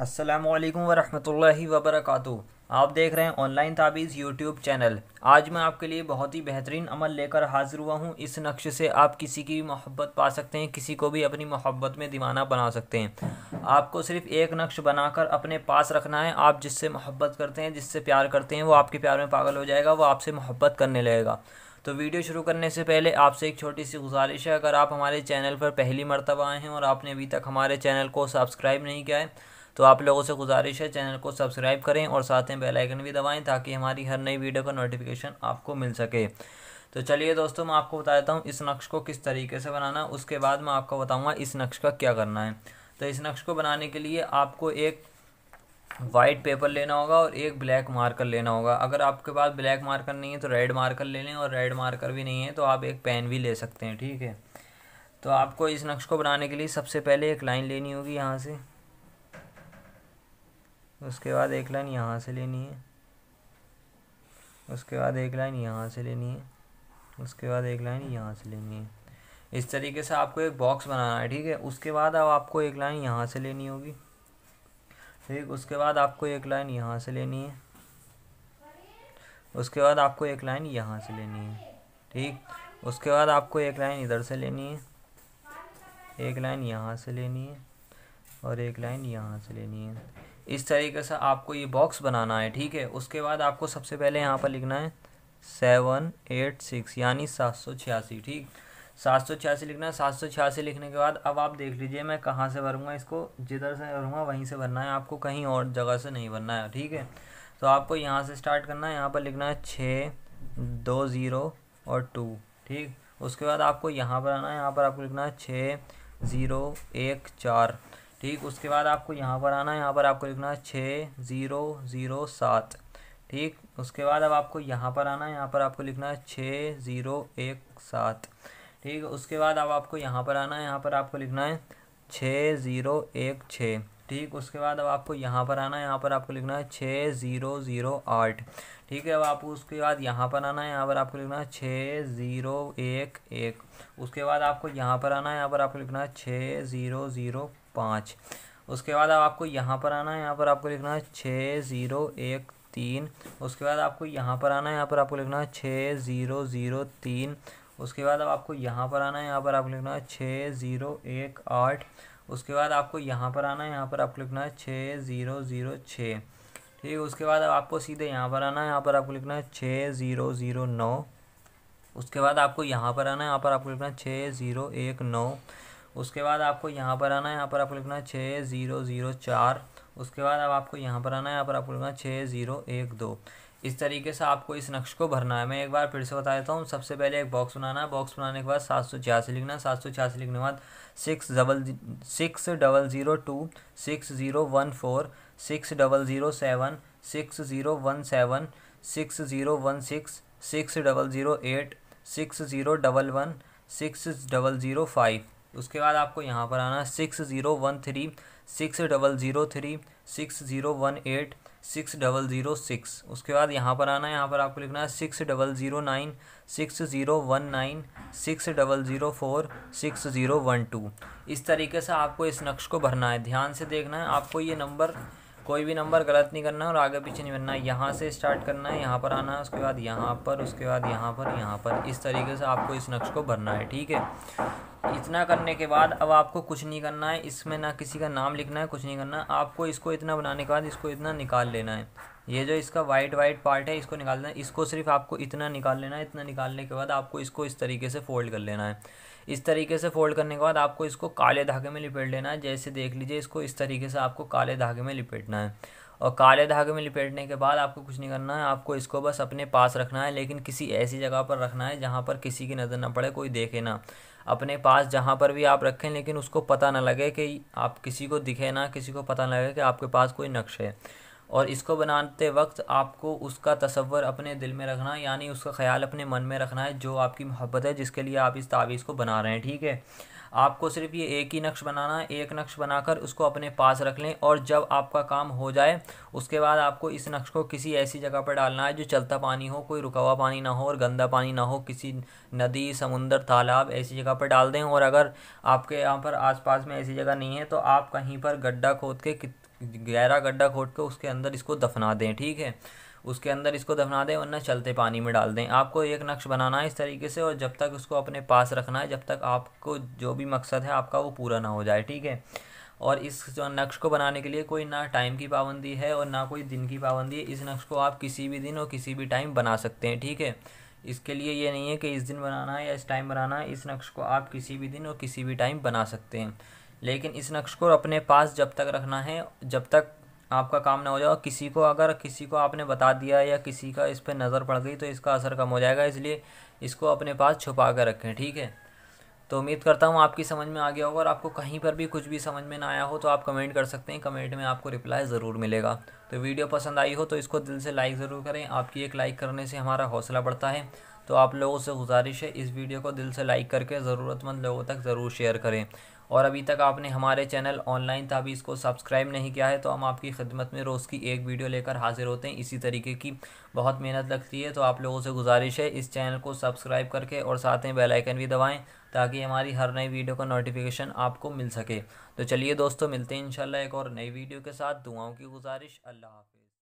अस्सलाम वालेकुम वरहमतुल्लाहि वबरकاتہ आप देख रहे हैं ऑनलाइन ताबीज़ यूट्यूब चैनल आज मैं आपके लिए बहुत ही बेहतरीन अमल लेकर हाज़िर हुआ हूँ इस नक्श से आप किसी की भी मोहब्बत पा सकते हैं किसी को भी अपनी मोहब्बत में दीवाना बना सकते हैं आपको सिर्फ एक नक्श बनाकर अपने पास रखना है आप जिससे मोहब्बत करते हैं जिससे प्यार करते हैं वो आपके प्यार में पागल हो जाएगा वो आपसे मोहब्बत करने लगेगा तो वीडियो शुरू करने से पहले आपसे एक छोटी सी गुजारिश है अगर आप हमारे चैनल पर पहली मरतबा आए हैं और आपने अभी तक हमारे चैनल को सब्सक्राइब नहीं किया है तो आप लोगों से गुजारिश है चैनल को सब्सक्राइब करें और साथ में बेलाइकन भी दबाएँ ताकि हमारी हर नई वीडियो का नोटिफिकेशन आपको मिल सके तो चलिए दोस्तों मैं आपको बता देता हूँ इस नक्श को किस तरीके से बनाना उसके बाद मैं आपको बताऊँगा इस नक्श का क्या करना है तो इस नक्श को बनाने के लिए आपको एक वाइट पेपर लेना होगा और एक ब्लैक मार्कर लेना होगा अगर आपके पास ब्लैक मार्कर नहीं है तो रेड मार्कर ले लें और रेड मार्कर भी नहीं है तो आप एक पेन भी ले सकते हैं ठीक है तो आपको इस नक्श को बनाने के लिए सबसे पहले एक लाइन लेनी होगी यहाँ से उसके बाद एक लाइन यहाँ से लेनी है उसके बाद एक लाइन यहाँ से लेनी है उसके बाद एक लाइन यहाँ से लेनी है इस तरीके से आपको एक बॉक्स बनाना है ठीक है उसके बाद अब आपको एक लाइन यहाँ से लेनी होगी ठीक उसके बाद आपको एक लाइन यहाँ से लेनी है उसके बाद आपको एक लाइन यहाँ से लेनी है ठीक उसके बाद आपको एक लाइन इधर से लेनी है एक लाइन यहाँ से लेनी है और एक लाइन यहाँ से लेनी है इस तरीके से आपको ये बॉक्स बनाना है ठीक है उसके बाद आपको सबसे पहले यहाँ पर लिखना है सेवन एट सिक्स यानी सात सौ छियासी ठीक सात सौ छियासी लिखना है सात सौ छियासी लिखने के बाद अब आप देख लीजिए मैं कहाँ से भरूँगा इसको जिधर से भरूँगा वहीं से भरना है आपको कहीं और जगह से नहीं भरना है ठीक है तो आपको यहाँ से स्टार्ट करना है यहाँ पर लिखना है छः दो ज़ीरो और टू ठीक उसके बाद आपको यहाँ पर आना है यहाँ पर आपको लिखना है छः ज़ीरो एक चार ठीक उसके बाद आपको यहाँ पर आना है यहाँ पर आपको लिखना है छः ज़ीरो ज़ीरो सात ठीक उसके बाद अब आपको यहाँ पर आना है यहाँ पर आपको लिखना है छः ज़ीरो एक सात ठीक उसके बाद अब आपको यहाँ पर आना है यहाँ पर आपको लिखना है छः ज़ीरो एक छः ठीक उसके बाद अब आपको यहाँ पर आना है यहाँ पर आपको लिखना है छः ज़ीरो ज़ीरो आठ ठीक है अब आपको उसके बाद यहाँ पर आना है यहाँ पर आपको लिखना है छः ज़ीरो एक एक उसके बाद आपको यहाँ पर आना है यहाँ पर आपको लिखना है छः ज़ीरो ज़ीरो पाँच उसके बाद आपको यहाँ पर आना है यहाँ पर आपको लिखना है छः ज़ीरो एक तीन उसके बाद आपको यहाँ पर आना है यहाँ पर आपको लिखना है छः ज़ीरो ज़ीरो तीन उसके बाद अब आपको यहाँ पर आना है यहाँ पर आपको लिखना है छः ज़ीरो एक आठ उसके बाद आपको यहाँ पर आना है यहाँ पर आपको लिखना है छः ज़ीरो ज़ीरो छः ठीक है उसके बाद अब आपको सीधे यहाँ पर आना है यहाँ पर आपको लिखना है छः ज़ीरो ज़ीरो नौ उसके बाद आपको यहाँ पर आना है यहाँ पर आपको लिखना है छः ज़ीरो एक नौ उसके बाद आपको यहाँ पर आना है यहाँ पर आपको लिखना है छः ज़ीरो ज़ीरो चार उसके बाद अब आपको यहाँ पर आना है यहाँ पर आपको लिखना है छः ज़ीरो एक दो इस तरीके से आपको इस नक्श को भरना है मैं एक बार फिर से बता देता हूँ सबसे पहले एक बॉक्स बनाना है बॉक्स बनाने के बाद सात सौ छियासी लिखना है सात सौ छियासी लिखने के बाद six double six double zero two six zero one four six double zero seven six zero one seven six zero one six six double zero eight six zero double one six double zero five उसके बाद आपको यहाँ पर आना six zero one three six double zero three six zero one eight six double zero six उसके बाद यहाँ पर आना है यहाँ पर आपको लिखना है six double zero nine six zero one nine six double zero four six zero one two इस तरीके से आपको इस नक्श को भरना है ध्यान से देखना है आपको ये नंबर कोई भी नंबर गलत नहीं करना है और आगे पीछे नहीं बनना है यहाँ से स्टार्ट करना है यहाँ पर आना है उसके बाद यहाँ पर उसके बाद यहाँ पर यहाँ पर इस तरीके से आपको इस नक्श को भरना है ठीक है इतना करने के बाद अब आपको कुछ नहीं करना है इसमें ना किसी का नाम लिखना है कुछ नहीं करना है आपको इसको इतना बनाने के बाद इसको इतना निकाल लेना है ये जो इसका वाइट वाइट पार्ट है इसको निकाल देना इसको सिर्फ आपको इतना निकाल लेना है इतना निकालने के बाद आपको इसको इस तरीके से फोल्ड कर लेना है इस तरीके से फोल्ड करने के बाद आपको इसको काले धागे में लपेट लेना है जैसे देख लीजिए इसको इस तरीके से आपको काले धागे में लपेटना है और काले धागे में लपेटने के बाद आपको कुछ नहीं करना है आपको इसको बस अपने पास रखना है लेकिन किसी ऐसी जगह पर रखना है जहाँ पर किसी की नज़र ना पड़े कोई देखे ना अपने पास जहाँ पर भी आप रखें लेकिन उसको पता ना लगे कि आप किसी को दिखे ना किसी को पता ना लगे कि आपके पास कोई नक्श है और इसको बनाते वक्त आपको उसका तस्वर अपने दिल में रखना है यानी उसका ख्याल अपने मन में रखना है जो आपकी मोहब्बत है जिसके लिए आप इस तावीज़ को बना रहे हैं ठीक है आपको सिर्फ ये एक ही नक्श बनाना है एक नक्श बनाकर उसको अपने पास रख लें और जब आपका काम हो जाए उसके बाद आपको इस नक्श को किसी ऐसी जगह पर डालना है जो चलता पानी हो कोई रुका हुआ पानी ना हो और गंदा पानी ना हो किसी नदी समुंदर तालाब ऐसी जगह पर डाल दें और अगर आपके यहाँ पर आसपास में ऐसी जगह नहीं है तो आप कहीं पर गड्ढा खोद के गहरा गड्ढा खोद के उसके अंदर इसको दफना दें ठीक है उसके अंदर इसको दफना दें वरना चलते पानी में डाल दें आपको एक नक्श बनाना है इस तरीके से और जब तक उसको अपने पास रखना है जब तक आपको जो भी मकसद है आपका वो पूरा ना हो जाए ठीक है और इस जो नक्श को बनाने के लिए कोई ना टाइम की पाबंदी है और ना कोई दिन की पाबंदी है इस नक्श को आप किसी भी दिन और किसी भी टाइम बना सकते हैं ठीक है इसके लिए ये नहीं है कि इस दिन बनाना है या इस टाइम बनाना है इस नक्श को आप किसी भी दिन और किसी भी टाइम बना सकते हैं लेकिन इस नक्श को अपने पास जब तक रखना है जब तक आपका काम ना हो जाए किसी को अगर किसी को आपने बता दिया या किसी का इस पर नज़र पड़ गई तो इसका असर कम हो जाएगा इसलिए इसको अपने पास छुपा कर रखें ठीक है तो उम्मीद करता हूँ आपकी समझ में आ गया होगा और आपको कहीं पर भी कुछ भी समझ में ना आया हो तो आप कमेंट कर सकते हैं कमेंट में आपको रिप्लाई ज़रूर मिलेगा तो वीडियो पसंद आई हो तो इसको दिल से लाइक ज़रूर करें आपकी एक लाइक करने से हमारा हौसला बढ़ता है तो आप लोगों से गुजारिश है इस वीडियो को दिल से लाइक करके ज़रूरतमंद लोगों तक ज़रूर शेयर करें और अभी तक आपने हमारे चैनल ऑनलाइन था अभी इसको सब्सक्राइब नहीं किया है तो हम आपकी खिदमत में रोज़ की एक वीडियो लेकर हाजिर होते हैं इसी तरीके की बहुत मेहनत लगती है तो आप लोगों से गुजारिश है इस चैनल को सब्सक्राइब करके और साथ में बेलाइकन भी दबाएँ ताकि हमारी हर नई वीडियो का नोटिफिकेशन आपको मिल सके तो चलिए दोस्तों मिलते हैं इन एक और नई वीडियो के साथ दुआओं की गुजारिश अल्लाह हाफि